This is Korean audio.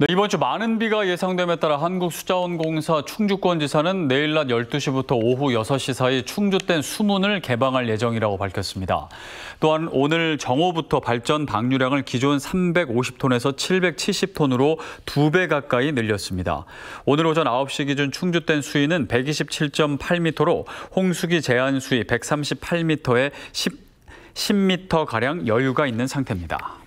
네, 이번 주 많은 비가 예상됨에 따라 한국수자원공사 충주권지사는 내일 낮 12시부터 오후 6시 사이 충주댐 수문을 개방할 예정이라고 밝혔습니다. 또한 오늘 정오부터 발전 방류량을 기존 350톤에서 770톤으로 2배 가까이 늘렸습니다. 오늘 오전 9시 기준 충주댐 수위는 127.8m로 홍수기 제한 수위 138m에 10, 10m가량 여유가 있는 상태입니다.